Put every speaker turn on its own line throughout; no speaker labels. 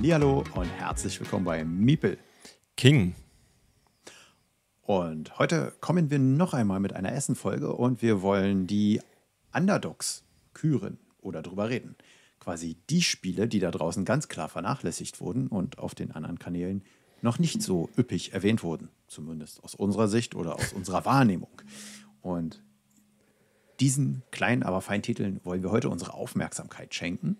Hallihallo und herzlich willkommen bei Miepel. King. Und heute kommen wir noch einmal mit einer Essenfolge und wir wollen die Underdogs küren oder drüber reden. Quasi die Spiele, die da draußen ganz klar vernachlässigt wurden und auf den anderen Kanälen noch nicht so üppig erwähnt wurden. Zumindest aus unserer Sicht oder aus unserer Wahrnehmung. Und diesen kleinen, aber feinen Titeln wollen wir heute unsere Aufmerksamkeit schenken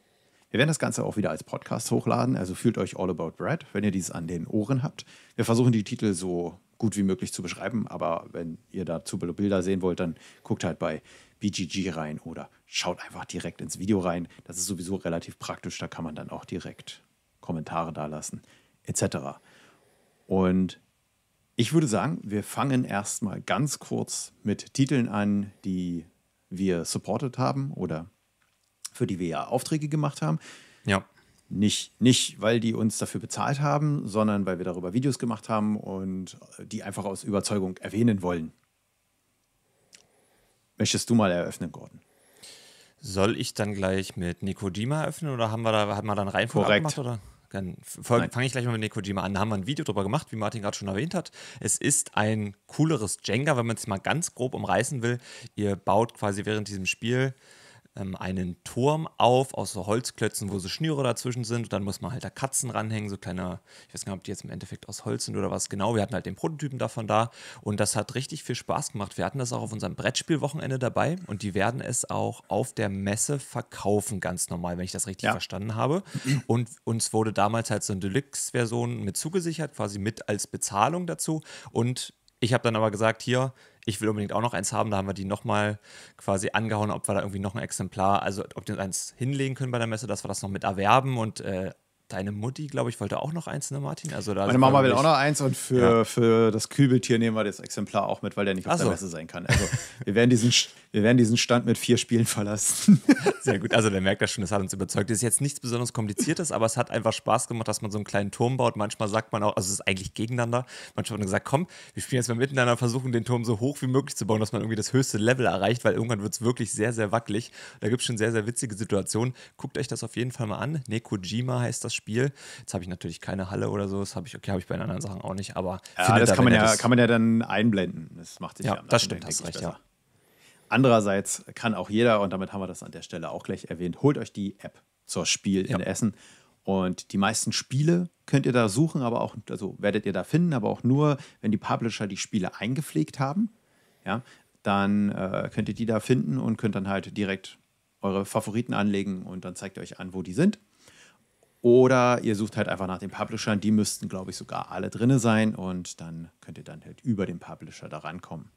wir werden das Ganze auch wieder als Podcast hochladen, also fühlt euch all about Brad, wenn ihr dies an den Ohren habt. Wir versuchen die Titel so gut wie möglich zu beschreiben, aber wenn ihr dazu Bilder sehen wollt, dann guckt halt bei BGG rein oder schaut einfach direkt ins Video rein. Das ist sowieso relativ praktisch, da kann man dann auch direkt Kommentare dalassen, etc. Und ich würde sagen, wir fangen erstmal ganz kurz mit Titeln an, die wir supported haben oder für die wir ja Aufträge gemacht haben. Ja. Nicht, nicht, weil die uns dafür bezahlt haben, sondern weil wir darüber Videos gemacht haben und die einfach aus Überzeugung erwähnen wollen. Möchtest du mal eröffnen, Gordon? Soll ich dann gleich mit Nikodima
öffnen oder haben wir da haben wir dann Reihenfolge Korrekt. gemacht oder? Dann fange ich gleich mal mit Nekojima an. Da haben wir ein Video drüber gemacht, wie Martin gerade schon erwähnt hat. Es ist ein cooleres Jenga, wenn man es mal ganz grob umreißen will. Ihr baut quasi während diesem Spiel ähm, einen Turm auf aus so Holzklötzen, wo so Schnüre dazwischen sind. Und dann muss man halt da Katzen ranhängen, so kleine, ich weiß gar nicht, ob die jetzt im Endeffekt aus Holz sind oder was genau. Wir hatten halt den Prototypen davon da und das hat richtig viel Spaß gemacht. Wir hatten das auch auf unserem Brettspielwochenende dabei und die werden es auch auf der Messe verkaufen, ganz normal, wenn ich das richtig ja. verstanden habe. Und uns wurde damals halt so eine Deluxe-Version mit zugesichert, quasi mit als Bezahlung dazu. Und ich habe dann aber gesagt, hier, ich will unbedingt auch noch eins haben. Da haben wir die nochmal quasi angehauen, ob wir da irgendwie noch ein Exemplar, also ob wir uns eins hinlegen können bei der Messe, dass wir das noch mit erwerben und äh, Deine Mutti, glaube ich, wollte auch noch eins, ne, Martin? Also da Meine Mama will auch noch
eins und für, ja. für das Kübeltier nehmen wir das Exemplar auch mit, weil der nicht auf so. der Messe sein kann. Also wir werden, diesen, wir werden diesen Stand mit vier Spielen verlassen. Sehr gut, also der merkt das schon, das hat uns überzeugt. Das ist jetzt nichts
besonders Kompliziertes, aber es hat einfach Spaß gemacht, dass man so einen kleinen Turm baut. Manchmal sagt man auch, also es ist eigentlich gegeneinander. Manchmal hat man gesagt, komm, wir spielen jetzt mal miteinander, versuchen den Turm so hoch wie möglich zu bauen, dass man irgendwie das höchste Level erreicht, weil irgendwann wird es wirklich sehr, sehr wackelig. Da gibt es schon sehr, sehr witzige Situationen. Guckt euch das auf jeden Fall mal an. Nekojima heißt das Spiel. Spiel. Jetzt habe ich natürlich keine Halle oder so, das habe ich, okay, habe ich bei den anderen Sachen auch nicht, aber
ja, das, da, kann man ja, das kann man ja dann einblenden. Das macht sich ja, ja das stimmt, hast recht, besser. ja. Andererseits kann auch jeder, und damit haben wir das an der Stelle auch gleich erwähnt, holt euch die App zur Spiel ja. in Essen. Und die meisten Spiele könnt ihr da suchen, aber auch, also werdet ihr da finden, aber auch nur, wenn die Publisher die Spiele eingepflegt haben. Ja, dann äh, könnt ihr die da finden und könnt dann halt direkt eure Favoriten anlegen und dann zeigt ihr euch an, wo die sind. Oder ihr sucht halt einfach nach den Publishern. Die müssten, glaube ich, sogar alle drin sein. Und dann könnt ihr dann halt über den Publisher da rankommen.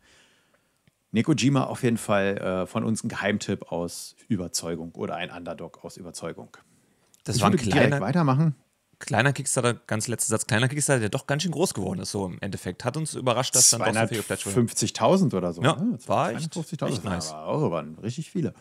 Nekojima auf jeden Fall äh, von uns ein Geheimtipp aus Überzeugung oder ein Underdog aus Überzeugung.
Das ich war ein kleiner, direkt weitermachen. Kleiner Kickstarter, ganz letzter Satz, kleiner Kickstarter, der doch ganz schön groß geworden ist,
so im Endeffekt. Hat uns überrascht, dass dann doch so viele 50.000 oder so. Ja, ne? war echt, echt nice. Aber auch waren richtig viele.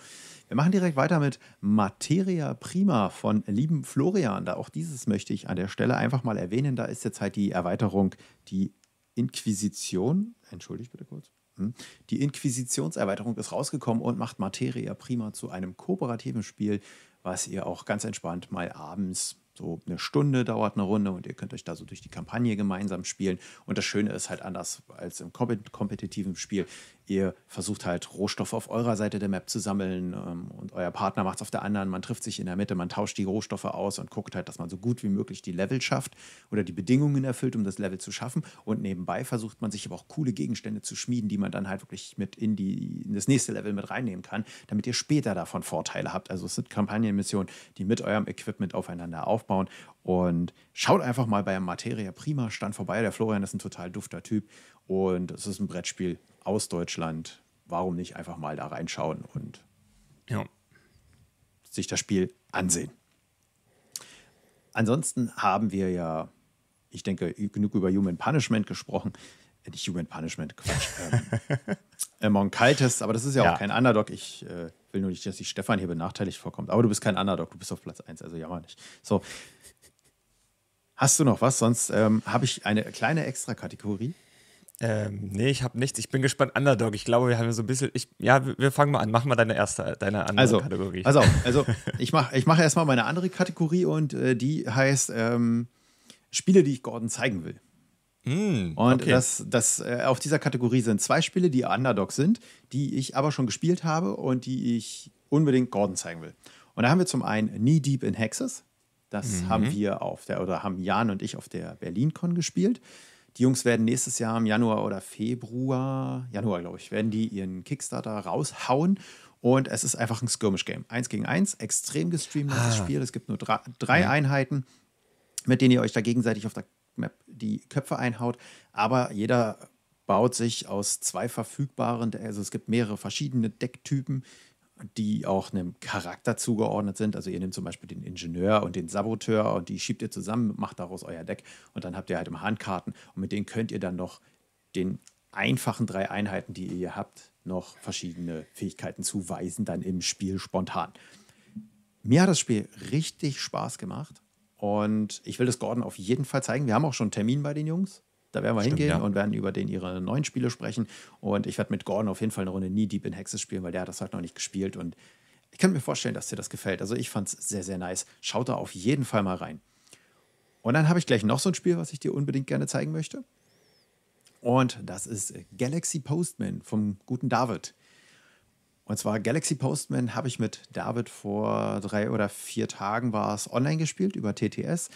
Wir machen direkt weiter mit Materia Prima von lieben Florian. Da auch dieses möchte ich an der Stelle einfach mal erwähnen. Da ist jetzt halt die Erweiterung, die Inquisition. Entschuldigt bitte kurz. Hm, die Inquisitionserweiterung ist rausgekommen und macht Materia Prima zu einem kooperativen Spiel, was ihr auch ganz entspannt mal abends so eine Stunde dauert eine Runde und ihr könnt euch da so durch die Kampagne gemeinsam spielen. Und das Schöne ist halt anders als im kompetitiven Spiel. Ihr versucht halt Rohstoffe auf eurer Seite der Map zu sammeln ähm, und euer Partner macht es auf der anderen. Man trifft sich in der Mitte, man tauscht die Rohstoffe aus und guckt halt, dass man so gut wie möglich die Level schafft oder die Bedingungen erfüllt, um das Level zu schaffen. Und nebenbei versucht man sich aber auch coole Gegenstände zu schmieden, die man dann halt wirklich mit in, die, in das nächste Level mit reinnehmen kann, damit ihr später davon Vorteile habt. Also es sind Kampagnenmissionen, die mit eurem Equipment aufeinander aufbauen aufbauen. Und schaut einfach mal bei Materia Prima stand vorbei. Der Florian ist ein total dufter Typ und es ist ein Brettspiel aus Deutschland. Warum nicht einfach mal da reinschauen und ja. sich das Spiel ansehen? Ansonsten haben wir ja, ich denke, genug über Human Punishment gesprochen. Äh, nicht Human Punishment, Quatsch. ähm, Among Cultists, aber das ist ja, ja. auch kein Underdog. Ich äh, will nur nicht, dass die Stefan hier benachteiligt vorkommt. Aber du bist kein Underdog, du bist auf Platz 1, also jammer nicht. So. Hast du noch was? Sonst ähm, habe ich eine kleine Extra-Kategorie. Ähm, nee, ich habe nichts. Ich bin gespannt. Underdog. Ich glaube, wir haben so ein bisschen. Ich, ja,
wir fangen mal an. Mach mal deine erste, deine andere also, Kategorie. Also, also
ich mache ich mach erstmal meine andere Kategorie und äh, die heißt ähm, Spiele, die ich Gordon zeigen will. Mm, und okay. das, das, äh, auf dieser Kategorie sind zwei Spiele, die Underdogs sind, die ich aber schon gespielt habe und die ich unbedingt Gordon zeigen will. Und da haben wir zum einen Knee Deep in Hexes. Das mhm. haben wir auf der, oder haben Jan und ich auf der BerlinCon gespielt. Die Jungs werden nächstes Jahr im Januar oder Februar, Januar glaube ich, werden die ihren Kickstarter raushauen. Und es ist einfach ein Skirmish-Game. Eins gegen eins, extrem gestreamtes ah. Spiel. Es gibt nur drei, drei ja. Einheiten, mit denen ihr euch da gegenseitig auf der Map die Köpfe einhaut. Aber jeder baut sich aus zwei verfügbaren, also es gibt mehrere verschiedene Decktypen, die auch einem Charakter zugeordnet sind. Also ihr nehmt zum Beispiel den Ingenieur und den Saboteur und die schiebt ihr zusammen, macht daraus euer Deck und dann habt ihr halt im Handkarten und mit denen könnt ihr dann noch den einfachen drei Einheiten, die ihr hier habt, noch verschiedene Fähigkeiten zuweisen, dann im Spiel spontan. Mir hat das Spiel richtig Spaß gemacht. Und ich will das Gordon auf jeden Fall zeigen. Wir haben auch schon einen Termin bei den Jungs. Da werden wir Stimmt, hingehen ja. und werden über den ihre neuen Spiele sprechen. Und ich werde mit Gordon auf jeden Fall eine Runde nie Deep in Hexes spielen, weil der hat das halt noch nicht gespielt. Und ich kann mir vorstellen, dass dir das gefällt. Also ich fand es sehr, sehr nice. Schaut da auf jeden Fall mal rein. Und dann habe ich gleich noch so ein Spiel, was ich dir unbedingt gerne zeigen möchte. Und das ist Galaxy Postman vom guten David. Und zwar Galaxy Postman habe ich mit David vor drei oder vier Tagen war es online gespielt über TTS.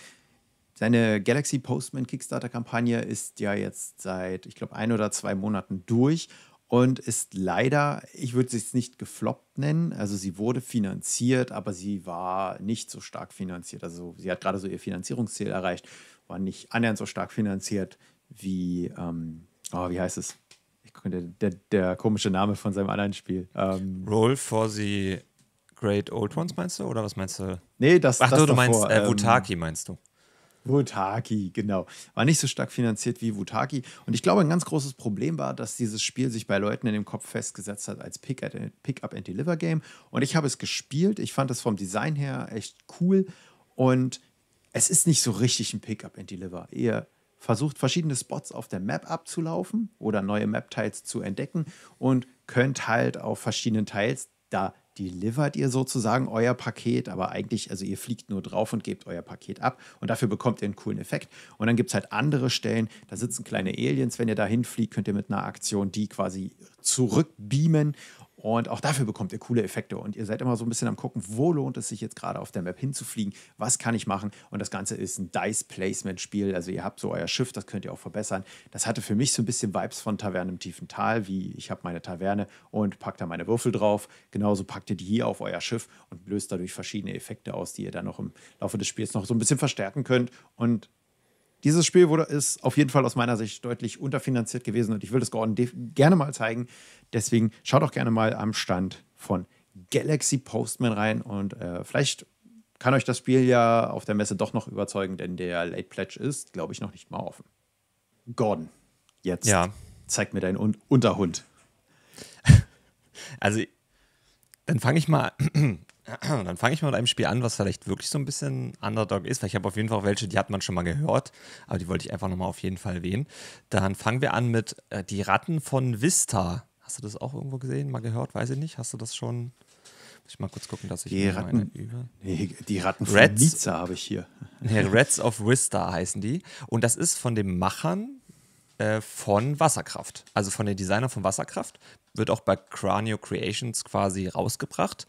Seine Galaxy Postman Kickstarter-Kampagne ist ja jetzt seit, ich glaube, ein oder zwei Monaten durch und ist leider, ich würde es nicht gefloppt nennen, also sie wurde finanziert, aber sie war nicht so stark finanziert. Also sie hat gerade so ihr Finanzierungsziel erreicht, war nicht annähernd so stark finanziert wie, ähm, oh, wie heißt es, der, der, der, komische Name von seinem anderen Spiel. Ähm, Roll for the Great Old Ones meinst du? Oder was meinst du? Nee, das Ach, das du, davor. meinst äh, ähm, Wutaki, meinst du? Wutaki, genau. War nicht so stark finanziert wie Wutaki. Und ich glaube, ein ganz großes Problem war, dass dieses Spiel sich bei Leuten in dem Kopf festgesetzt hat als Pick-up-and-Deliver-Game. Und ich habe es gespielt. Ich fand es vom Design her echt cool. Und es ist nicht so richtig ein Pick-up-and-Deliver. Eher versucht verschiedene Spots auf der Map abzulaufen oder neue Map-Tiles zu entdecken und könnt halt auf verschiedenen Teils, da delivert ihr sozusagen euer Paket, aber eigentlich, also ihr fliegt nur drauf und gebt euer Paket ab und dafür bekommt ihr einen coolen Effekt. Und dann gibt es halt andere Stellen, da sitzen kleine Aliens, wenn ihr da hinfliegt, könnt ihr mit einer Aktion die quasi zurückbeamen und auch dafür bekommt ihr coole Effekte. Und ihr seid immer so ein bisschen am gucken, wo lohnt es sich jetzt gerade auf der Map hinzufliegen, was kann ich machen. Und das Ganze ist ein Dice-Placement-Spiel. Also ihr habt so euer Schiff, das könnt ihr auch verbessern. Das hatte für mich so ein bisschen Vibes von Tavernen im tiefen Tal, wie ich habe meine Taverne und packt da meine Würfel drauf. Genauso packt ihr die hier auf euer Schiff und löst dadurch verschiedene Effekte aus, die ihr dann noch im Laufe des Spiels noch so ein bisschen verstärken könnt. Und dieses Spiel wurde, ist auf jeden Fall aus meiner Sicht deutlich unterfinanziert gewesen und ich will das Gordon gerne mal zeigen. Deswegen schaut auch gerne mal am Stand von Galaxy Postman rein und äh, vielleicht kann euch das Spiel ja auf der Messe doch noch überzeugen, denn der Late Pledge ist, glaube ich, noch nicht mal offen. Gordon, jetzt ja. zeig mir deinen Un Unterhund. Also,
dann fange ich mal dann fange ich mal mit einem Spiel an, was vielleicht wirklich so ein bisschen Underdog ist, weil ich habe auf jeden Fall auch welche, die hat man schon mal gehört, aber die wollte ich einfach nochmal auf jeden Fall wählen. Dann fangen wir an mit äh, Die Ratten von Vista. Hast du das auch irgendwo gesehen, mal gehört? Weiß ich nicht. Hast du das schon? Muss ich mal kurz gucken, dass ich die Ratten über. Nee, die Ratten von Vista habe ich hier. Nee, Reds of Vista heißen die. Und das ist von den Machern äh, von Wasserkraft. Also von den Designern von Wasserkraft. Wird auch bei Cranio Creations quasi rausgebracht.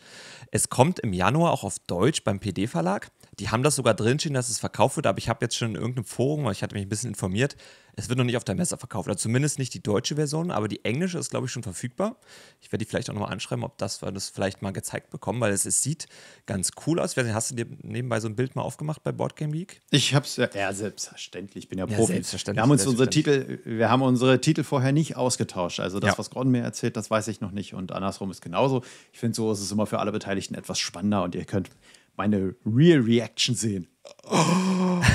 Es kommt im Januar auch auf Deutsch beim PD-Verlag. Die haben das sogar drinstehen, dass es verkauft wird, aber ich habe jetzt schon in irgendeinem Forum, weil ich hatte mich ein bisschen informiert, es wird noch nicht auf der Messe verkauft. Oder zumindest nicht die deutsche Version, aber die englische ist, glaube ich, schon verfügbar. Ich werde die vielleicht auch nochmal anschreiben, ob das wir das vielleicht mal gezeigt bekommen, weil es, es sieht ganz cool aus. Nicht, hast du dir nebenbei so ein Bild mal aufgemacht bei Board Game League?
Ich habe es ja, ja, selbstverständlich. Ich bin ja, ja Profi. Selbstverständlich, wir haben uns selbstverständlich. unsere Titel, wir haben unsere Titel vorher nicht ausgetauscht. Also das, ja. was Gordon mir erzählt, das weiß ich noch nicht. Und andersrum ist genauso. Ich finde, so ist es immer für alle Beteiligten etwas spannender und ihr könnt meine Real Reaction sehen. Oh.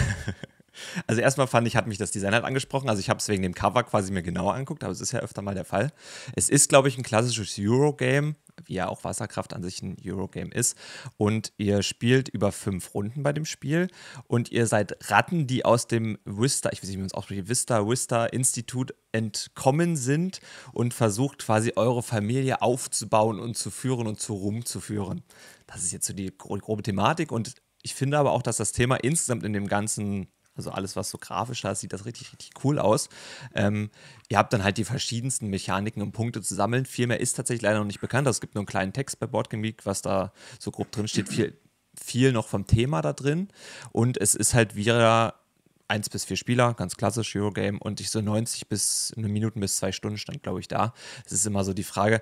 Also erstmal fand ich, hat mich das Design halt angesprochen. Also ich habe es
wegen dem Cover quasi mir genauer anguckt, aber es ist ja öfter mal der Fall. Es ist, glaube ich, ein klassisches Euro-Game wie ja auch Wasserkraft an sich ein Eurogame ist. Und ihr spielt über fünf Runden bei dem Spiel und ihr seid Ratten, die aus dem Wista, ich weiß nicht, wie man es ausspricht, Vista, Wista Institut entkommen sind und versucht quasi eure Familie aufzubauen und zu führen und zu rumzuführen. Das ist jetzt so die grobe Thematik und ich finde aber auch, dass das Thema insgesamt in dem ganzen also alles, was so grafisch ist, sieht das richtig, richtig cool aus. Ähm, ihr habt dann halt die verschiedensten Mechaniken, um Punkte zu sammeln. Viel mehr ist tatsächlich leider noch nicht bekannt. Also es gibt nur einen kleinen Text bei Boardgame Geek, was da so grob drin steht. Viel, viel noch vom Thema da drin. Und es ist halt wieder eins bis vier Spieler, ganz klassisch Eurogame und ich so 90 bis eine Minuten bis zwei Stunden stand, glaube ich, da. Es ist immer so die Frage,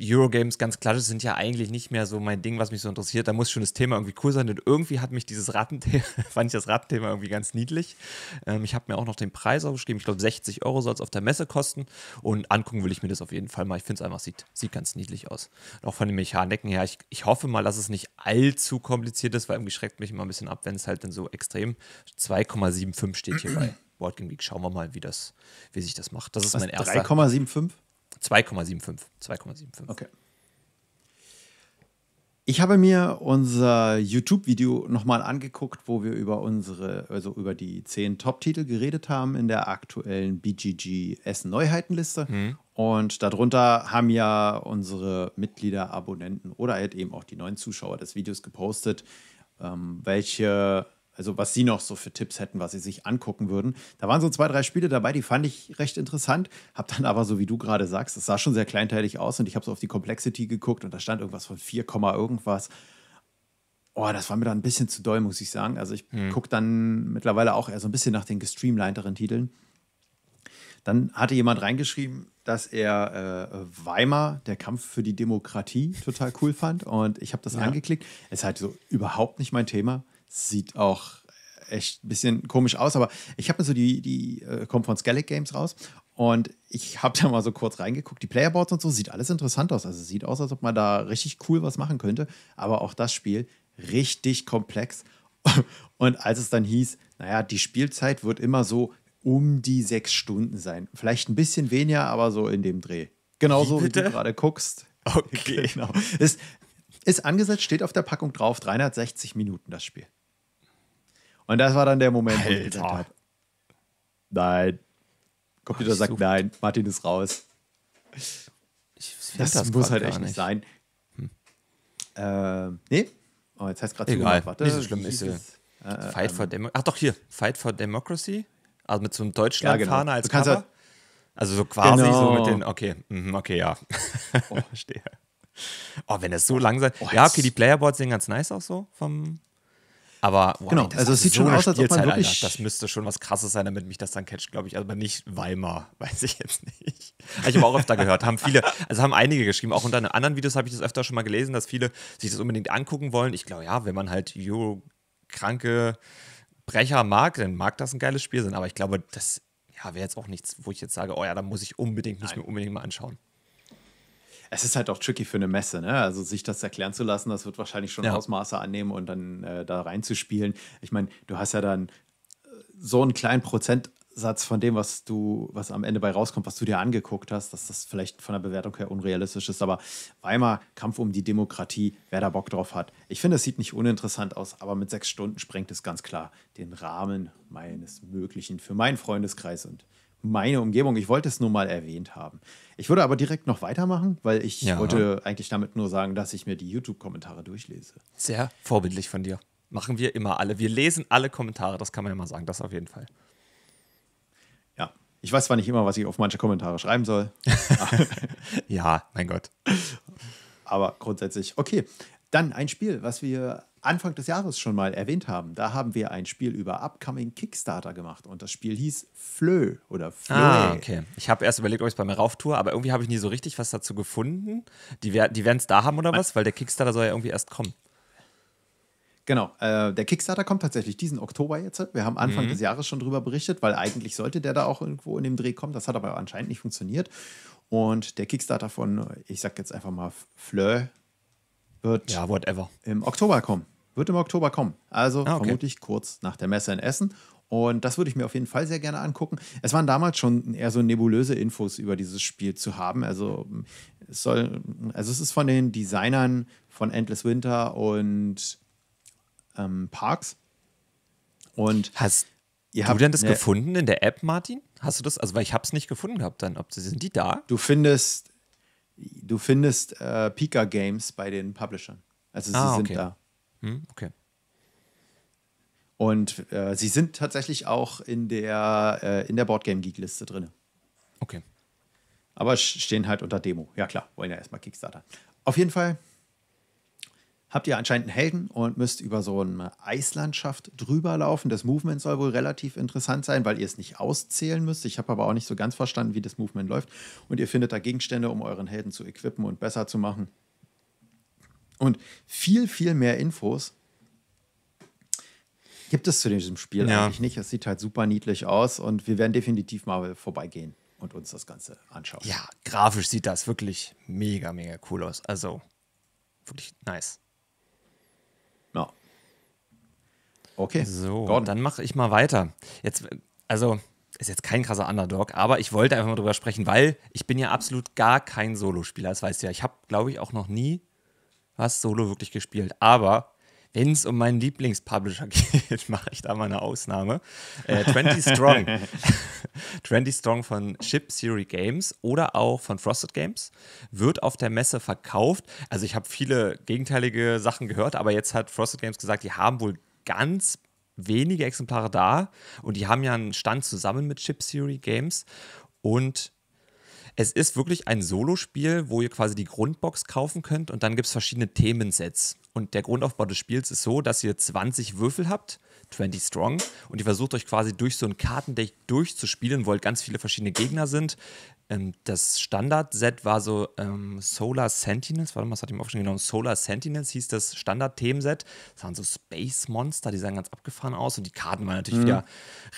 Eurogames ganz klassisch sind ja eigentlich nicht mehr so mein Ding, was mich so interessiert. Da muss schon das Thema irgendwie cool sein. Und irgendwie hat mich dieses Rattenthema, fand ich das Rattenthema irgendwie ganz niedlich. Ähm, ich habe mir auch noch den Preis aufgeschrieben. Ich glaube, 60 Euro soll es auf der Messe kosten. Und angucken will ich mir das auf jeden Fall mal. Ich finde es einfach, sieht, sieht ganz niedlich aus. Und auch von den Mechaniken her, ich, ich hoffe mal, dass es nicht allzu kompliziert ist, weil irgendwie schreckt mich immer ein bisschen ab, wenn es halt dann so extrem 2,75 steht hier bei Board Game Week. Schauen wir mal, wie, das,
wie sich das macht. Das ist was, mein erster.
3,75? 2,75. 2,75. Okay.
Ich habe mir unser YouTube-Video nochmal angeguckt, wo wir über unsere, also über die zehn Top-Titel geredet haben in der aktuellen BGG Essen Neuheitenliste. Mhm. Und darunter haben ja unsere Mitglieder, Abonnenten oder halt eben auch die neuen Zuschauer des Videos gepostet, ähm, welche also was Sie noch so für Tipps hätten, was Sie sich angucken würden. Da waren so zwei, drei Spiele dabei, die fand ich recht interessant, Hab dann aber, so wie du gerade sagst, es sah schon sehr kleinteilig aus und ich habe so auf die Complexity geguckt und da stand irgendwas von 4, irgendwas. Oh, das war mir dann ein bisschen zu doll, muss ich sagen. Also ich hm. gucke dann mittlerweile auch eher so ein bisschen nach den gestreamlinederen Titeln. Dann hatte jemand reingeschrieben, dass er äh, Weimar, der Kampf für die Demokratie, total cool fand. Und ich habe das ja. angeklickt. Es ist halt so überhaupt nicht mein Thema sieht auch echt ein bisschen komisch aus, aber ich habe mir so die, die äh, kommen von Skellig Games raus und ich habe da mal so kurz reingeguckt. Die Playerboards und so sieht alles interessant aus. Also sieht aus, als ob man da richtig cool was machen könnte, aber auch das Spiel richtig komplex. Und als es dann hieß, naja, die Spielzeit wird immer so um die sechs Stunden sein. Vielleicht ein bisschen weniger, aber so in dem Dreh. Genauso wie, wie du gerade guckst. Okay. Genau. Ist, ist angesetzt, steht auf der Packung drauf, 360 Minuten das Spiel. Und das war dann der Moment, Alter. wo ich gesagt habe, nein. Computer sagt such. nein, Martin ist raus. das, das muss halt echt nicht sein. Hm. Ähm, nee. Oh, jetzt heißt gerade Egal, warte. Nicht so schlimm ist es.
Äh, Fight for ähm, Democracy. Ach doch, hier. Fight for Democracy. Also mit so einem Deutschlandfahner ja, genau. als Cover. Halt also so quasi genau. so mit den, okay, mhm, okay, ja. Oh, verstehe. Oh, wenn das so langsam. Oh, ja, okay, die Playerboards sehen ganz nice auch so vom, aber wow, genau, also es sieht so schon aus, als ob man wirklich Alter. Das müsste schon was Krasses sein, damit mich das dann catcht, glaube ich. Also aber nicht Weimar, weiß ich jetzt nicht. Ich habe auch öfter gehört, haben viele, also haben einige geschrieben. Auch unter anderen Videos habe ich das öfter schon mal gelesen, dass viele sich das unbedingt angucken wollen. Ich glaube, ja, wenn man halt Euro-kranke Brecher mag, dann mag das ein geiles Spiel sein. Aber ich glaube, das ja, wäre jetzt auch nichts, wo ich jetzt sage, oh ja, da muss ich unbedingt, muss mir unbedingt mal anschauen
es ist halt auch tricky für eine Messe, ne? Also sich das erklären zu lassen, das wird wahrscheinlich schon ja. Ausmaße annehmen und dann äh, da reinzuspielen. Ich meine, du hast ja dann äh, so einen kleinen Prozentsatz von dem, was du, was am Ende bei rauskommt, was du dir angeguckt hast, dass das vielleicht von der Bewertung her unrealistisch ist. Aber Weimar, Kampf um die Demokratie, wer da Bock drauf hat. Ich finde, es sieht nicht uninteressant aus, aber mit sechs Stunden sprengt es ganz klar den Rahmen meines Möglichen für meinen Freundeskreis und meine Umgebung. Ich wollte es nur mal erwähnt haben. Ich würde aber direkt noch weitermachen, weil ich ja. wollte eigentlich damit nur sagen, dass ich mir die YouTube-Kommentare durchlese.
Sehr vorbildlich
von dir. Machen wir immer
alle. Wir lesen alle Kommentare, das kann man ja mal sagen, das auf jeden Fall.
Ja, ich weiß zwar nicht immer, was ich auf manche Kommentare schreiben soll. ja, mein Gott. Aber grundsätzlich, okay. Dann ein Spiel, was wir Anfang des Jahres schon mal erwähnt haben. Da haben wir ein Spiel über Upcoming Kickstarter gemacht und das Spiel hieß Flö oder Flö. Ah, okay.
Ich habe erst überlegt, ob ich es bei mir rauf tue, aber irgendwie habe ich nie so richtig was dazu gefunden. Die, wer die werden es da haben oder was? Weil der
Kickstarter soll ja irgendwie erst kommen. Genau, äh, der Kickstarter kommt tatsächlich diesen Oktober jetzt. Wir haben Anfang mhm. des Jahres schon drüber berichtet, weil eigentlich sollte der da auch irgendwo in dem Dreh kommen. Das hat aber anscheinend nicht funktioniert. Und der Kickstarter von, ich sag jetzt einfach mal Fleur, wird ja, whatever. im Oktober kommen. Wird im Oktober kommen. Also ah, okay. vermutlich kurz nach der Messe in Essen. Und das würde ich mir auf jeden Fall sehr gerne angucken. Es waren damals schon eher so nebulöse Infos über dieses Spiel zu haben. Also es, soll, also es ist von den Designern von Endless Winter und ähm, Parks. Und hast du denn das gefunden in der App, Martin? Hast du das? Also, weil ich habe es nicht gefunden gehabt dann. Ob, sind die da? Du findest Du findest äh, Pika Games bei den Publishern. Also ah, sie okay. sind da. Hm, okay. Und äh, sie sind tatsächlich auch in der, äh, in der Boardgame Geek-Liste drin. Okay. Aber stehen halt unter Demo. Ja, klar, wollen ja erstmal Kickstarter. Auf jeden Fall habt ihr anscheinend einen Helden und müsst über so eine Eislandschaft drüber laufen. Das Movement soll wohl relativ interessant sein, weil ihr es nicht auszählen müsst. Ich habe aber auch nicht so ganz verstanden, wie das Movement läuft. Und ihr findet da Gegenstände, um euren Helden zu equippen und besser zu machen. Und viel, viel mehr Infos gibt es zu diesem Spiel ja. eigentlich nicht. Es sieht halt super niedlich aus und wir werden definitiv mal vorbeigehen und uns das Ganze anschauen. Ja,
grafisch sieht das wirklich mega, mega cool aus. Also wirklich nice. Okay. So, Gordon. dann mache ich mal weiter. Jetzt, also ist jetzt kein krasser Underdog, aber ich wollte einfach mal drüber sprechen, weil ich bin ja absolut gar kein Solospieler. Das weißt du ja. Ich habe, glaube ich, auch noch nie was Solo wirklich gespielt. Aber wenn es um meinen Lieblingspublisher geht, mache ich da mal eine Ausnahme. Äh, 20 Strong. 20 Strong von Ship Theory Games oder auch von Frosted Games wird auf der Messe verkauft. Also ich habe viele gegenteilige Sachen gehört, aber jetzt hat Frosted Games gesagt, die haben wohl ganz wenige Exemplare da und die haben ja einen Stand zusammen mit Chip Theory Games und es ist wirklich ein Solospiel, wo ihr quasi die Grundbox kaufen könnt und dann gibt es verschiedene Themensets. Und der Grundaufbau des Spiels ist so, dass ihr 20 Würfel habt, 20 Strong, und ihr versucht euch quasi durch so ein Kartendeck durchzuspielen, wo halt ganz viele verschiedene Gegner sind, ähm, das Standard-Set war so ähm, Solar Sentinels, warte mal, was hat ihm aufgeschrieben? Genau, Solar Sentinels hieß das Standard-Themenset. Das waren so Space Monster, die sahen ganz abgefahren aus und die Karten waren natürlich mhm. wieder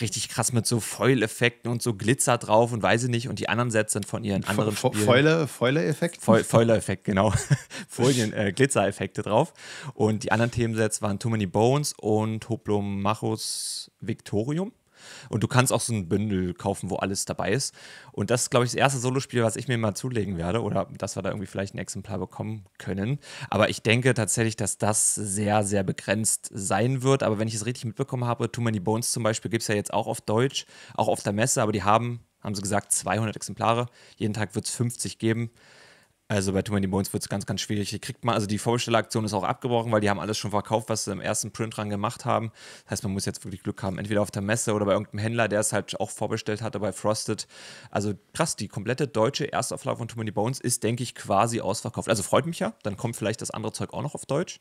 richtig krass mit so Foil-Effekten und so Glitzer drauf und weiß ich nicht. Und die anderen Sets sind von ihren anderen Fo Spielen. Foile,
Foile-Effekt? Foile-Effekt,
genau. Folien, äh, Glitzer-Effekte drauf. Und die anderen Themensets waren Too Many Bones und Hoplomachus Victorium. Und du kannst auch so ein Bündel kaufen, wo alles dabei ist. Und das ist, glaube ich, das erste Solospiel, was ich mir mal zulegen werde. Oder dass wir da irgendwie vielleicht ein Exemplar bekommen können. Aber ich denke tatsächlich, dass das sehr, sehr begrenzt sein wird. Aber wenn ich es richtig mitbekommen habe, Too Many Bones zum Beispiel gibt es ja jetzt auch auf Deutsch, auch auf der Messe. Aber die haben, haben sie gesagt, 200 Exemplare. Jeden Tag wird es 50 geben. Also bei Too Many Bones wird es ganz, ganz schwierig. Die kriegt man, also die Vorbestelleraktion ist auch abgebrochen, weil die haben alles schon verkauft, was sie im ersten Print dran gemacht haben. Das heißt, man muss jetzt wirklich Glück haben, entweder auf der Messe oder bei irgendeinem Händler, der es halt auch vorbestellt hatte bei Frosted. Also krass, die komplette deutsche Erstauflage von Too Many Bones ist, denke ich, quasi ausverkauft. Also freut mich ja, dann kommt vielleicht das andere Zeug auch noch auf Deutsch.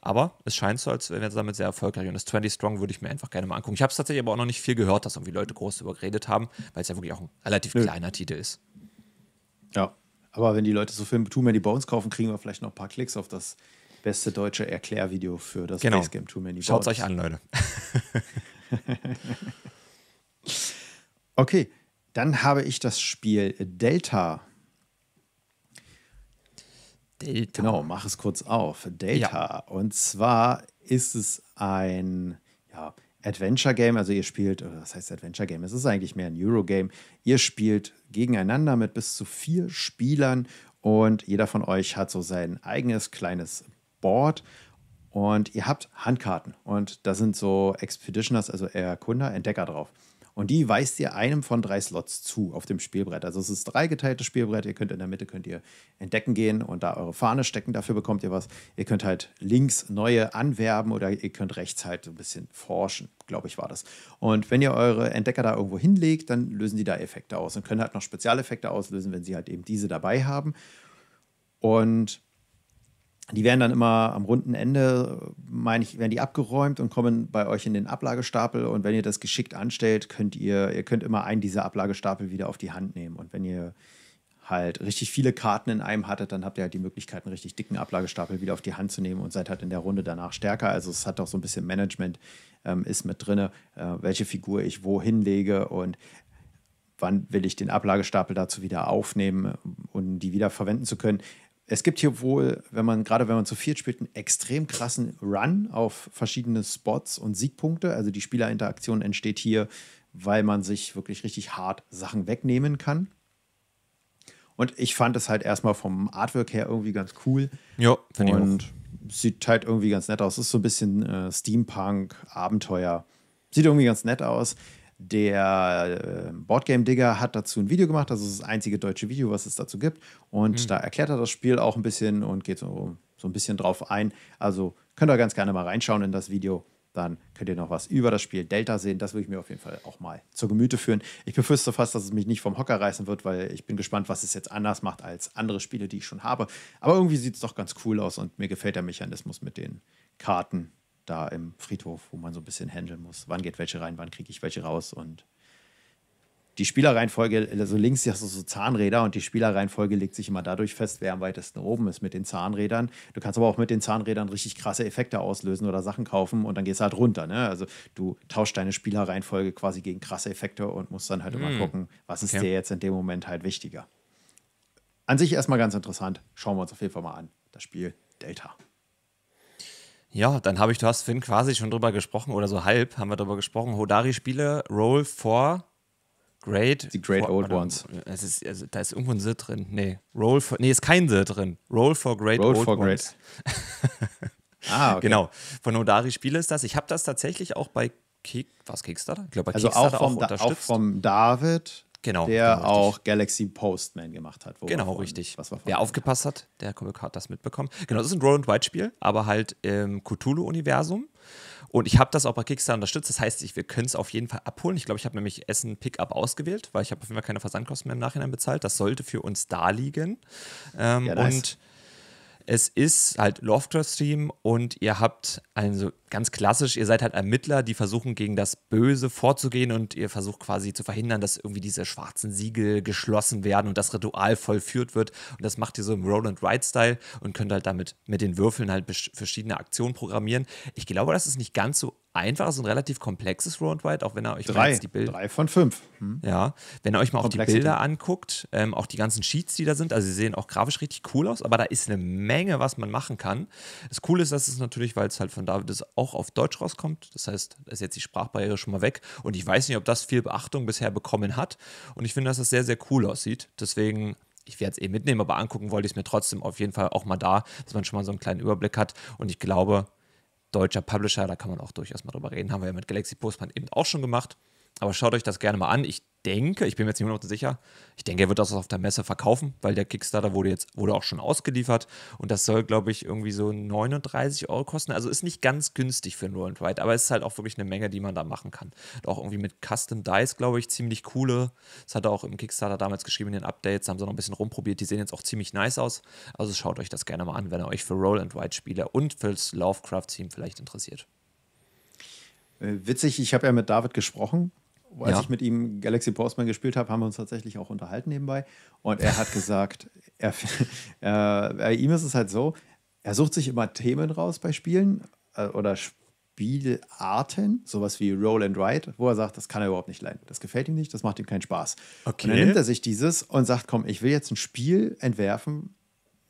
Aber es scheint so, als wären sie damit sehr erfolgreich. Und das 20 Strong würde ich mir einfach gerne mal angucken. Ich habe es tatsächlich aber auch noch nicht viel gehört, dass irgendwie Leute groß darüber geredet haben, weil es ja wirklich auch ein relativ Nö. kleiner Titel ist.
Ja, aber wenn die Leute so Filme Too Many Bones kaufen, kriegen wir vielleicht noch ein paar Klicks auf das beste deutsche Erklärvideo für das genau. Game Too Many Bones. Schaut euch an, Leute. okay, dann habe ich das Spiel Delta. Delta. Genau, mach es kurz auf. Delta. Ja. Und zwar ist es ein, ja, Adventure Game, also ihr spielt, oder was heißt Adventure Game? Es ist eigentlich mehr ein Eurogame. Ihr spielt gegeneinander mit bis zu vier Spielern und jeder von euch hat so sein eigenes kleines Board und ihr habt Handkarten und da sind so Expeditioners, also Erkunder, Entdecker drauf. Und die weist ihr einem von drei Slots zu auf dem Spielbrett. Also es ist dreigeteiltes Spielbrett. Ihr könnt in der Mitte könnt ihr entdecken gehen und da eure Fahne stecken. Dafür bekommt ihr was. Ihr könnt halt links neue anwerben oder ihr könnt rechts halt so ein bisschen forschen, glaube ich, war das. Und wenn ihr eure Entdecker da irgendwo hinlegt, dann lösen die da Effekte aus und können halt noch Spezialeffekte auslösen, wenn sie halt eben diese dabei haben. Und die werden dann immer am runden Ende, meine ich, werden die abgeräumt und kommen bei euch in den Ablagestapel. Und wenn ihr das geschickt anstellt, könnt ihr, ihr könnt immer einen dieser Ablagestapel wieder auf die Hand nehmen. Und wenn ihr halt richtig viele Karten in einem hattet, dann habt ihr halt die Möglichkeit, einen richtig dicken Ablagestapel wieder auf die Hand zu nehmen und seid halt in der Runde danach stärker. Also es hat auch so ein bisschen Management ähm, ist mit drin, äh, welche Figur ich wo hinlege und wann will ich den Ablagestapel dazu wieder aufnehmen, um die wieder verwenden zu können es gibt hier wohl, wenn man, gerade wenn man zu viert spielt, einen extrem krassen Run auf verschiedene Spots und Siegpunkte. Also die Spielerinteraktion entsteht hier, weil man sich wirklich richtig hart Sachen wegnehmen kann. Und ich fand es halt erstmal vom Artwork her irgendwie ganz cool.
Ja, finde ich. Und
sieht halt irgendwie ganz nett aus. Ist so ein bisschen äh, Steampunk-Abenteuer. Sieht irgendwie ganz nett aus. Der äh, Boardgame Digger hat dazu ein Video gemacht, das ist das einzige deutsche Video, was es dazu gibt. Und mhm. da erklärt er das Spiel auch ein bisschen und geht so, so ein bisschen drauf ein. Also könnt ihr ganz gerne mal reinschauen in das Video. Dann könnt ihr noch was über das Spiel Delta sehen. Das würde ich mir auf jeden Fall auch mal zur Gemüte führen. Ich befürchte fast, dass es mich nicht vom Hocker reißen wird, weil ich bin gespannt, was es jetzt anders macht als andere Spiele, die ich schon habe. Aber irgendwie sieht es doch ganz cool aus und mir gefällt der Mechanismus mit den Karten da im Friedhof, wo man so ein bisschen handeln muss. Wann geht welche rein, wann kriege ich welche raus und die Spielerreihenfolge, also links hast du so Zahnräder und die Spielerreihenfolge legt sich immer dadurch fest, wer am weitesten oben ist mit den Zahnrädern. Du kannst aber auch mit den Zahnrädern richtig krasse Effekte auslösen oder Sachen kaufen und dann gehst du halt runter. Ne? Also du tauschst deine Spielerreihenfolge quasi gegen krasse Effekte und musst dann halt mhm. immer mm. gucken, was ist dir jetzt in dem Moment halt wichtiger. An sich erstmal ganz interessant. Schauen wir uns auf jeden Fall mal an. Das Spiel Delta.
Ja, dann habe ich, du hast Finn quasi schon drüber gesprochen oder so halb haben wir drüber gesprochen. Hodari-Spiele, Roll for Great. Die Great for, Old oder, Ones. Es ist, also, da ist irgendwo ein Sit drin. Nee, Roll for, nee, ist kein Sit drin. Roll for Great Roll Old for Ones. Great. ah, okay. Genau. Von Hodari-Spiele ist das. Ich habe das tatsächlich auch bei Kick, was Kickstarter? Ich glaube, bei also Kickstarter auch, vom, auch unterstützt. Auch
vom David Genau. Der genau, auch Galaxy Postman gemacht hat. Genau, richtig. Was wir Wer
aufgepasst hat, der hat das mitbekommen. Genau, das ist ein Roll-and-White-Spiel, aber halt im Cthulhu-Universum. Und ich habe das auch bei Kickstarter unterstützt. Das heißt, ich, wir können es auf jeden Fall abholen. Ich glaube, ich habe nämlich Essen Pickup ausgewählt, weil ich habe auf jeden Fall keine Versandkosten mehr im Nachhinein bezahlt. Das sollte für uns da liegen. Ähm, ja, nice. Und es ist halt Lovecraft Stream und ihr habt also ganz klassisch, ihr seid halt Ermittler, die versuchen, gegen das Böse vorzugehen und ihr versucht quasi zu verhindern, dass irgendwie diese schwarzen Siegel geschlossen werden und das Ritual vollführt wird. Und das macht ihr so im Roland Wright-Style und könnt halt damit mit den Würfeln halt verschiedene Aktionen programmieren. Ich glaube, das ist nicht ganz so einfach, so ein relativ komplexes Roland Wright, auch wenn er euch drei, die Bilder. Drei
von fünf. Hm. Ja,
wenn ihr euch mal auch die Bilder anguckt, ähm, auch die ganzen Sheets, die da sind, also sie sehen auch grafisch richtig cool aus, aber da ist eine Menge, was man machen kann. Das Coole ist, dass es natürlich, weil es halt von David ist, auch auch auf Deutsch rauskommt. Das heißt, da ist jetzt die Sprachbarriere schon mal weg. Und ich weiß nicht, ob das viel Beachtung bisher bekommen hat. Und ich finde, dass das sehr, sehr cool aussieht. Deswegen ich werde es eh mitnehmen, aber angucken wollte ich es mir trotzdem auf jeden Fall auch mal da, dass man schon mal so einen kleinen Überblick hat. Und ich glaube, deutscher Publisher, da kann man auch durchaus mal drüber reden. Haben wir ja mit Galaxy Postman eben auch schon gemacht. Aber schaut euch das gerne mal an. Ich denke, ich bin mir jetzt nicht 100% sicher, ich denke, er wird das auf der Messe verkaufen, weil der Kickstarter wurde jetzt wurde auch schon ausgeliefert und das soll, glaube ich, irgendwie so 39 Euro kosten. Also ist nicht ganz günstig für nur und White, aber es ist halt auch wirklich eine Menge, die man da machen kann. Und auch irgendwie mit Custom Dice, glaube ich, ziemlich coole. Das hat er auch im Kickstarter damals geschrieben in den Updates, haben sie noch ein bisschen rumprobiert. Die sehen jetzt auch ziemlich nice aus. Also schaut euch das gerne mal an,
wenn ihr euch für Roll and Ride Spieler und fürs Lovecraft Team vielleicht interessiert. Äh, witzig, ich habe ja mit David gesprochen als ja. ich mit ihm Galaxy Postman gespielt habe, haben wir uns tatsächlich auch unterhalten nebenbei. Und er hat gesagt, er, äh, bei ihm ist es halt so, er sucht sich immer Themen raus bei Spielen äh, oder Spielarten, sowas wie Roll and Ride, wo er sagt, das kann er überhaupt nicht leiden. Das gefällt ihm nicht, das macht ihm keinen Spaß. Okay. Und dann nimmt er sich dieses und sagt, komm, ich will jetzt ein Spiel entwerfen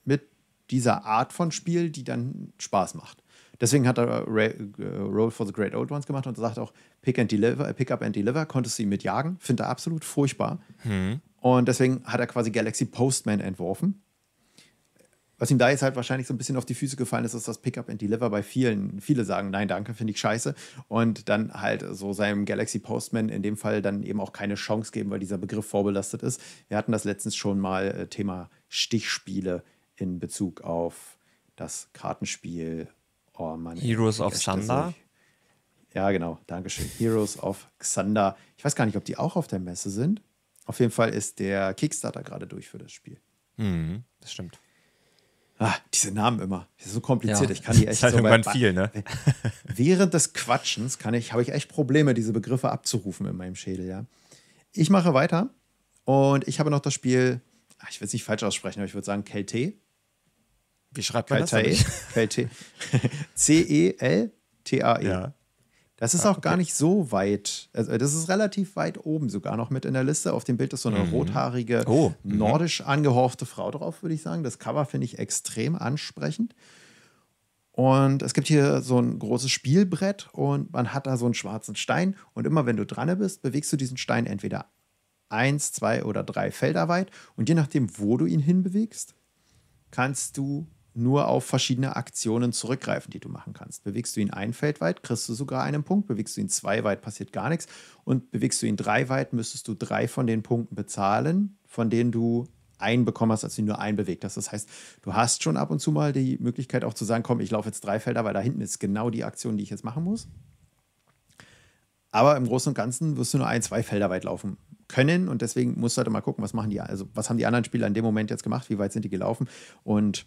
mit dieser Art von Spiel, die dann Spaß macht. Deswegen hat er äh, Roll for the Great Old Ones gemacht und sagt auch, Pick, and deliver, Pick Up and Deliver, konntest du ihn mitjagen. finde er absolut furchtbar. Hm. Und deswegen hat er quasi Galaxy Postman entworfen. Was ihm da jetzt halt wahrscheinlich so ein bisschen auf die Füße gefallen ist, ist das Pickup and Deliver bei vielen. Viele sagen, nein, danke, finde ich scheiße. Und dann halt so seinem Galaxy Postman in dem Fall dann eben auch keine Chance geben, weil dieser Begriff vorbelastet ist. Wir hatten das letztens schon mal äh, Thema Stichspiele in Bezug auf das Kartenspiel Oh Mann. Heroes of Xander? Ja, genau. Dankeschön. Heroes of Xander. Ich weiß gar nicht, ob die auch auf der Messe sind. Auf jeden Fall ist der Kickstarter gerade durch für das Spiel.
Mhm, das stimmt. Ah,
diese Namen immer. Das ist so kompliziert. Ja. Ich kann die echt. Das ist halt so irgendwann viel, ne? Während des Quatschens kann ich, habe ich echt Probleme, diese Begriffe abzurufen in meinem Schädel, ja. Ich mache weiter und ich habe noch das Spiel, ah, ich will es nicht falsch aussprechen, aber ich würde sagen KT. Wie schreibt man Keltae? das? C-E-L-T-A-E. E e. Ja. Das ist ah, auch gar nicht so weit. Also das ist relativ weit oben sogar noch mit in der Liste. Auf dem Bild ist so eine mhm. rothaarige, oh, mhm. nordisch angehorchte Frau drauf, würde ich sagen. Das Cover finde ich extrem ansprechend. Und es gibt hier so ein großes Spielbrett und man hat da so einen schwarzen Stein. Und immer wenn du dran bist, bewegst du diesen Stein entweder eins, zwei oder drei Felder weit. Und je nachdem, wo du ihn hinbewegst, kannst du nur auf verschiedene Aktionen zurückgreifen, die du machen kannst. Bewegst du ihn ein Feld weit, kriegst du sogar einen Punkt. Bewegst du ihn zwei weit, passiert gar nichts. Und bewegst du ihn drei weit, müsstest du drei von den Punkten bezahlen, von denen du einen bekommen hast, als du ihn nur einen bewegt hast. Das heißt, du hast schon ab und zu mal die Möglichkeit auch zu sagen, komm, ich laufe jetzt drei Felder, weil da hinten ist genau die Aktion, die ich jetzt machen muss. Aber im Großen und Ganzen wirst du nur ein, zwei Felder weit laufen können und deswegen musst du halt mal gucken, was machen die, also was haben die anderen Spieler in dem Moment jetzt gemacht, wie weit sind die gelaufen und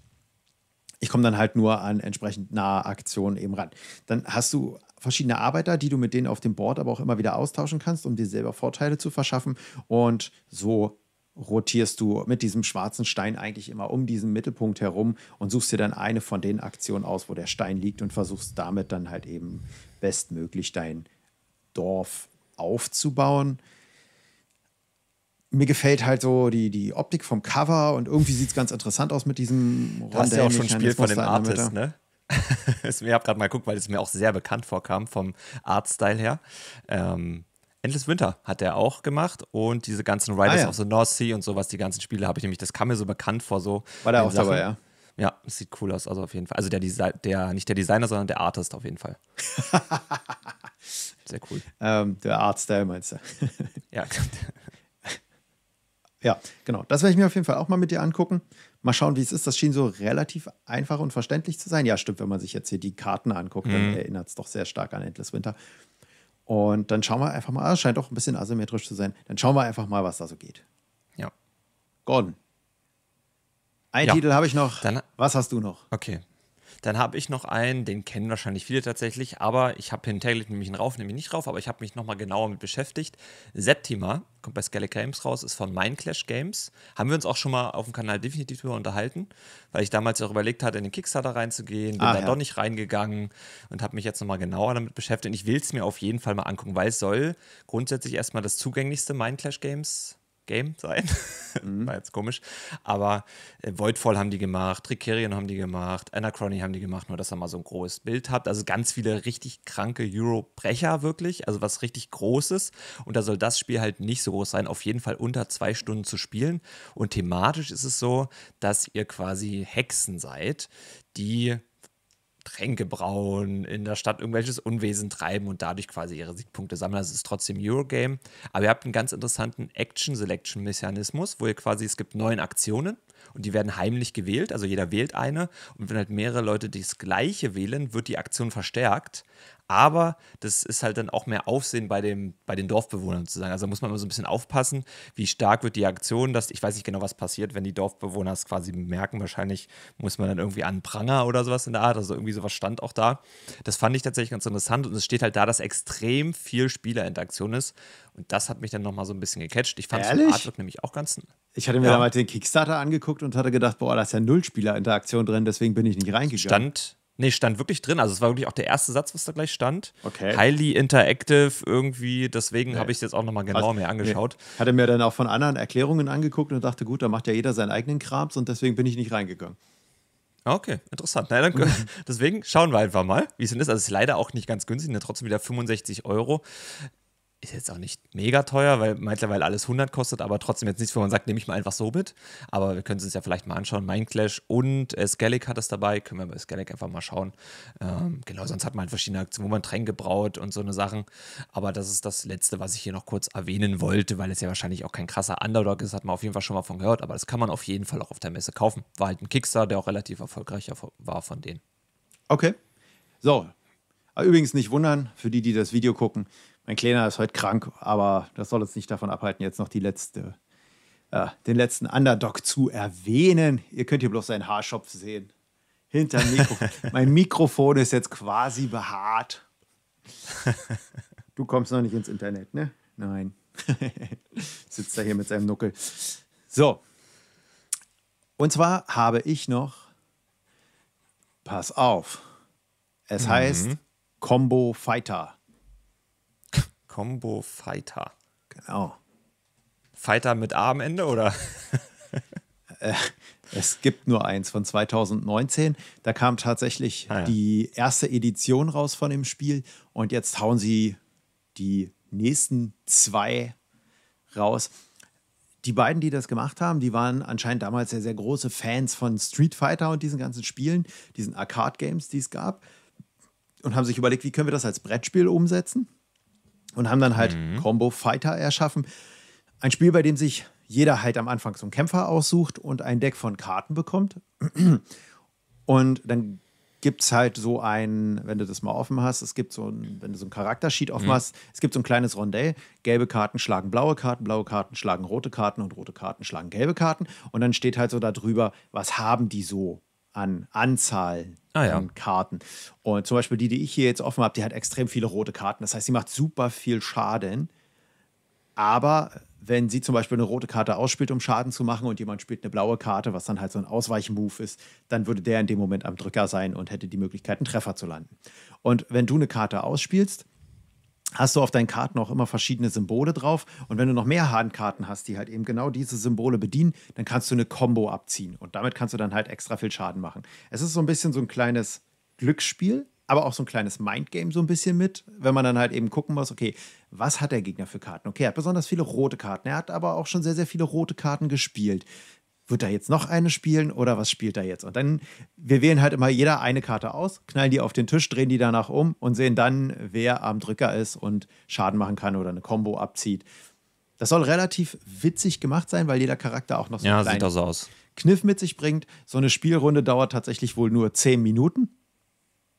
ich komme dann halt nur an entsprechend nahe Aktionen eben ran. Dann hast du verschiedene Arbeiter, die du mit denen auf dem Board aber auch immer wieder austauschen kannst, um dir selber Vorteile zu verschaffen. Und so rotierst du mit diesem schwarzen Stein eigentlich immer um diesen Mittelpunkt herum und suchst dir dann eine von den Aktionen aus, wo der Stein liegt und versuchst damit dann halt eben bestmöglich dein Dorf aufzubauen mir gefällt halt so die, die Optik vom Cover und irgendwie sieht es ganz interessant aus mit diesem Rondell. Das ist ja auch schon ein Spiel von dem Artist, ne?
ich habe gerade mal geguckt, weil es mir auch sehr bekannt vorkam vom Artstyle her. Ähm, Endless Winter hat er auch gemacht und diese ganzen Riders ah, ja. of the North Sea und sowas, die ganzen Spiele habe ich nämlich, das kam mir so bekannt vor so. War der auch Sachen. dabei, ja. Ja, sieht cool aus, also auf jeden Fall. Also der, Desi der nicht der Designer, sondern der Artist auf jeden Fall.
sehr cool. Ähm, der Artstyle meinst du? ja, Ja, genau. Das werde ich mir auf jeden Fall auch mal mit dir angucken. Mal schauen, wie es ist. Das schien so relativ einfach und verständlich zu sein. Ja, stimmt, wenn man sich jetzt hier die Karten anguckt, mhm. dann erinnert es doch sehr stark an Endless Winter. Und dann schauen wir einfach mal, ah, es scheint auch ein bisschen asymmetrisch zu sein. Dann schauen wir einfach mal, was da so geht. Ja. Gordon. Ein ja. Titel habe ich noch. Dann, was hast du noch? Okay,
dann habe ich noch einen, den kennen wahrscheinlich viele tatsächlich, aber ich habe hintergelegt, nämlich ihn rauf, nämlich nicht rauf, aber ich habe mich nochmal genauer mit beschäftigt. Septima, kommt bei Skellig Games raus, ist von Clash Games. Haben wir uns auch schon mal auf dem Kanal definitiv darüber unterhalten, weil ich damals auch überlegt hatte, in den Kickstarter reinzugehen, bin ah, da ja. doch nicht reingegangen und habe mich jetzt nochmal genauer damit beschäftigt. Und ich will es mir auf jeden Fall mal angucken, weil es soll grundsätzlich erstmal das zugänglichste Clash Games Game sein. Mhm. War jetzt komisch. Aber äh, Voidfall haben die gemacht, Tricerion haben die gemacht, Anachrony haben die gemacht, nur dass ihr mal so ein großes Bild habt. Also ganz viele richtig kranke Euro-Brecher wirklich, also was richtig Großes. Und da soll das Spiel halt nicht so groß sein, auf jeden Fall unter zwei Stunden zu spielen. Und thematisch ist es so, dass ihr quasi Hexen seid, die Tränke brauen, in der Stadt irgendwelches Unwesen treiben und dadurch quasi ihre Siegpunkte sammeln. Das ist trotzdem Eurogame. Aber ihr habt einen ganz interessanten Action-Selection-Mechanismus, wo ihr quasi, es gibt neun Aktionen und die werden heimlich gewählt. Also jeder wählt eine. Und wenn halt mehrere Leute das Gleiche wählen, wird die Aktion verstärkt. Aber das ist halt dann auch mehr Aufsehen bei, dem, bei den Dorfbewohnern sozusagen. Also muss man immer so ein bisschen aufpassen, wie stark wird die Aktion, dass ich weiß nicht genau, was passiert, wenn die Dorfbewohner es quasi merken. Wahrscheinlich muss man dann irgendwie an Pranger oder sowas in der Art. Also irgendwie sowas stand auch da. Das fand ich tatsächlich ganz interessant und es steht halt da, dass extrem viel Spielerinteraktion ist. Und das hat mich dann nochmal so ein bisschen gecatcht. Ich fand es vom Artwork nämlich
auch ganz. Ich hatte mir ja. damals den Kickstarter angeguckt und hatte gedacht, boah, da ist ja null Spielerinteraktion drin, deswegen bin ich nicht reingegangen. Stand Nee, stand wirklich drin. Also es war wirklich auch der erste Satz, was da gleich stand. Okay. Highly interactive irgendwie. Deswegen nee. habe ich es jetzt auch nochmal genauer also, mir angeschaut. Nee. Hatte mir dann auch von anderen Erklärungen angeguckt und dachte, gut, da macht ja jeder seinen eigenen Krams und deswegen bin ich nicht reingegangen. Ah, okay,
interessant. Nein, dann, deswegen schauen wir einfach mal, wie es denn ist. Also es ist leider auch nicht ganz günstig, ne? trotzdem wieder 65 Euro ist jetzt auch nicht mega teuer, weil mittlerweile alles 100 kostet, aber trotzdem jetzt nichts, wo man sagt, nehme ich mal einfach so mit. Aber wir können es uns ja vielleicht mal anschauen. Mindclash und äh, Skellig hat das dabei. Können wir bei Skellig einfach mal schauen. Ähm, genau, sonst hat man halt verschiedene Aktionen, wo man Tränke braut und so eine Sachen. Aber das ist das Letzte, was ich hier noch kurz erwähnen wollte, weil es ja wahrscheinlich auch kein krasser Underdog ist. Hat man auf jeden Fall schon mal von gehört, aber das kann man auf jeden Fall auch auf der Messe kaufen. War halt ein Kickstarter, der auch relativ erfolgreich
war von denen. Okay. So. Übrigens nicht wundern, für die, die das Video gucken, mein Kleiner ist heute krank, aber das soll uns nicht davon abhalten, jetzt noch die letzte, äh, den letzten Underdog zu erwähnen. Ihr könnt hier bloß seinen Haarschopf sehen. Hinter Mikrofon. mein Mikrofon ist jetzt quasi behaart. Du kommst noch nicht ins Internet, ne? Nein. Sitzt da hier mit seinem Nuckel. So. Und zwar habe ich noch, pass auf, es mhm. heißt Combo Fighter. Combo Fighter. Genau. Fighter mit A am Ende oder? Äh, es gibt nur eins von 2019. Da kam tatsächlich ah, ja. die erste Edition raus von dem Spiel und jetzt hauen sie die nächsten zwei raus. Die beiden, die das gemacht haben, die waren anscheinend damals sehr, sehr große Fans von Street Fighter und diesen ganzen Spielen, diesen Arcade-Games, die es gab. Und haben sich überlegt, wie können wir das als Brettspiel umsetzen? und haben dann halt mhm. Combo Fighter erschaffen. Ein Spiel, bei dem sich jeder halt am Anfang so einen Kämpfer aussucht und ein Deck von Karten bekommt. Und dann gibt es halt so ein, wenn du das mal offen hast, es gibt so ein, wenn du so ein Charaktersheet offen mhm. hast, es gibt so ein kleines Rondell. Gelbe Karten schlagen blaue Karten, blaue Karten schlagen rote Karten und rote Karten schlagen gelbe Karten. Und dann steht halt so darüber, was haben die so an Anzahl ah, ja. an Karten. Und zum Beispiel die, die ich hier jetzt offen habe, die hat extrem viele rote Karten. Das heißt, sie macht super viel Schaden. Aber wenn sie zum Beispiel eine rote Karte ausspielt, um Schaden zu machen, und jemand spielt eine blaue Karte, was dann halt so ein Ausweichmove ist, dann würde der in dem Moment am Drücker sein und hätte die Möglichkeit, einen Treffer zu landen. Und wenn du eine Karte ausspielst, hast du auf deinen Karten auch immer verschiedene Symbole drauf. Und wenn du noch mehr Hahnkarten hast, die halt eben genau diese Symbole bedienen, dann kannst du eine Combo abziehen. Und damit kannst du dann halt extra viel Schaden machen. Es ist so ein bisschen so ein kleines Glücksspiel, aber auch so ein kleines Mindgame so ein bisschen mit, wenn man dann halt eben gucken muss, okay, was hat der Gegner für Karten? Okay, er hat besonders viele rote Karten. Er hat aber auch schon sehr, sehr viele rote Karten gespielt wird da jetzt noch eine spielen oder was spielt er jetzt? Und dann, wir wählen halt immer jeder eine Karte aus, knallen die auf den Tisch, drehen die danach um und sehen dann, wer am Drücker ist und Schaden machen kann oder eine Combo abzieht. Das soll relativ witzig gemacht sein, weil jeder Charakter auch noch so ja, einen Kniff mit sich bringt. So eine Spielrunde dauert tatsächlich wohl nur zehn Minuten.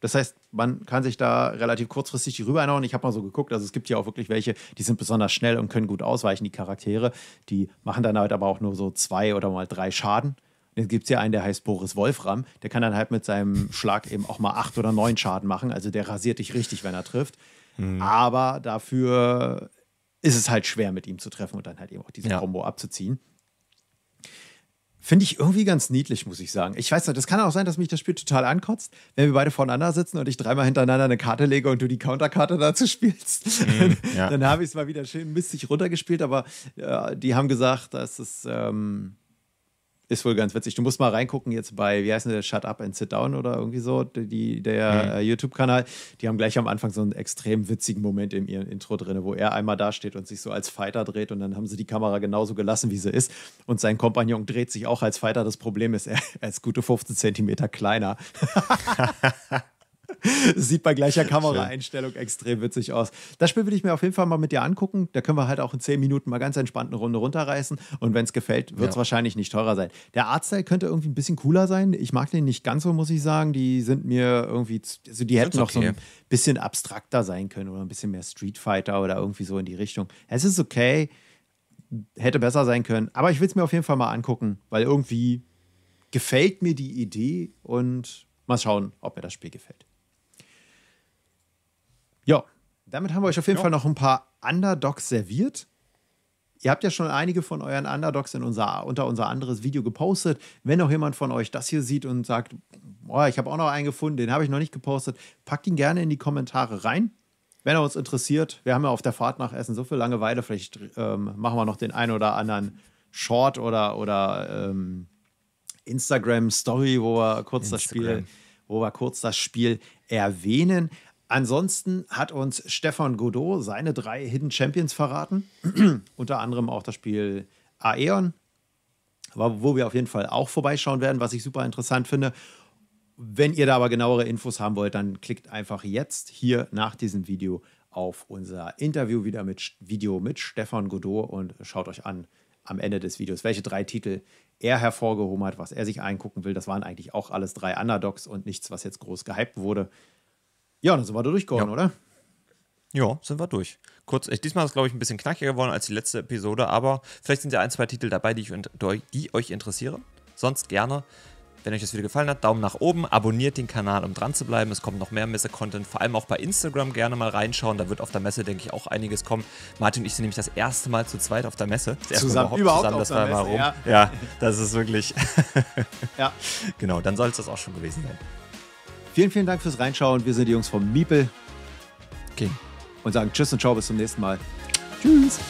Das heißt, man kann sich da relativ kurzfristig die einhauen. Ich habe mal so geguckt, also es gibt ja auch wirklich welche, die sind besonders schnell und können gut ausweichen, die Charaktere. Die machen dann halt aber auch nur so zwei oder mal drei Schaden. Dann gibt es ja einen, der heißt Boris Wolfram. Der kann dann halt mit seinem Schlag eben auch mal acht oder neun Schaden machen. Also der rasiert dich richtig, wenn er trifft. Mhm. Aber dafür ist es halt schwer, mit ihm zu treffen und dann halt eben auch diese ja. Combo abzuziehen. Finde ich irgendwie ganz niedlich, muss ich sagen. Ich weiß nicht, das kann auch sein, dass mich das Spiel total ankotzt, wenn wir beide voreinander sitzen und ich dreimal hintereinander eine Karte lege und du die Counterkarte dazu spielst. Mhm, ja. Dann habe ich es mal wieder schön mistig runtergespielt, aber äh, die haben gesagt, dass es. Ähm ist wohl ganz witzig. Du musst mal reingucken jetzt bei, wie heißt denn der, Shut Up and Sit Down oder irgendwie so, die, der mhm. Äh, YouTube-Kanal. Die haben gleich am Anfang so einen extrem witzigen Moment in ihrem Intro drin, wo er einmal dasteht und sich so als Fighter dreht und dann haben sie die Kamera genauso gelassen, wie sie ist. Und sein Kompagnon dreht sich auch als Fighter. Das Problem ist, er, er ist gute 15 Zentimeter kleiner. Sieht bei gleicher Kameraeinstellung extrem witzig aus. Das Spiel will ich mir auf jeden Fall mal mit dir angucken. Da können wir halt auch in zehn Minuten mal ganz entspannt eine Runde runterreißen. Und wenn es gefällt, wird es ja. wahrscheinlich nicht teurer sein. Der Artstyle könnte irgendwie ein bisschen cooler sein. Ich mag den nicht ganz so, muss ich sagen. Die sind mir irgendwie, also die hätten okay. noch so ein bisschen abstrakter sein können oder ein bisschen mehr Street Fighter oder irgendwie so in die Richtung. Es ist okay, hätte besser sein können. Aber ich will es mir auf jeden Fall mal angucken, weil irgendwie gefällt mir die Idee und mal schauen, ob mir das Spiel gefällt. Ja. Damit haben wir euch auf jeden jo. Fall noch ein paar Underdogs serviert. Ihr habt ja schon einige von euren Underdogs in unser, unter unser anderes Video gepostet. Wenn auch jemand von euch das hier sieht und sagt, boah, ich habe auch noch einen gefunden, den habe ich noch nicht gepostet, packt ihn gerne in die Kommentare rein. Wenn er uns interessiert, wir haben ja auf der Fahrt nach Essen so viel Langeweile, vielleicht ähm, machen wir noch den einen oder anderen Short oder, oder ähm, Instagram Story, wo wir kurz Instagram. das Spiel, wo wir kurz das Spiel erwähnen. Ansonsten hat uns Stefan Godot seine drei Hidden Champions verraten, unter anderem auch das Spiel Aeon, wo wir auf jeden Fall auch vorbeischauen werden, was ich super interessant finde. Wenn ihr da aber genauere Infos haben wollt, dann klickt einfach jetzt hier nach diesem Video auf unser Interview wieder mit Video mit Stefan Godot und schaut euch an am Ende des Videos, welche drei Titel er hervorgehoben hat, was er sich angucken will. Das waren eigentlich auch alles drei Underdogs und nichts, was jetzt groß gehypt wurde. Ja, dann sind wir da durchgehauen, ja. oder?
Ja, sind wir durch. Kurz, diesmal ist es, glaube ich, ein bisschen knackiger geworden als die letzte Episode, aber vielleicht sind ja ein, zwei Titel dabei, die, ich, die euch interessieren. Sonst gerne, wenn euch das Video gefallen hat, Daumen nach oben, abonniert den Kanal, um dran zu bleiben. Es kommt noch mehr Messe-Content, vor allem auch bei Instagram gerne mal reinschauen. Da wird auf der Messe, denke ich, auch einiges kommen. Martin und ich sind nämlich das erste Mal zu zweit auf der Messe. Das zusammen, überhaupt, überhaupt zusammen, auf der Messe, ja. ja,
das ist wirklich... ja. Genau, dann soll es das auch schon gewesen sein. Vielen, vielen Dank fürs Reinschauen. Wir sind die Jungs vom Miepel. King. Okay. Und sagen Tschüss und Ciao, bis zum nächsten Mal. Tschüss.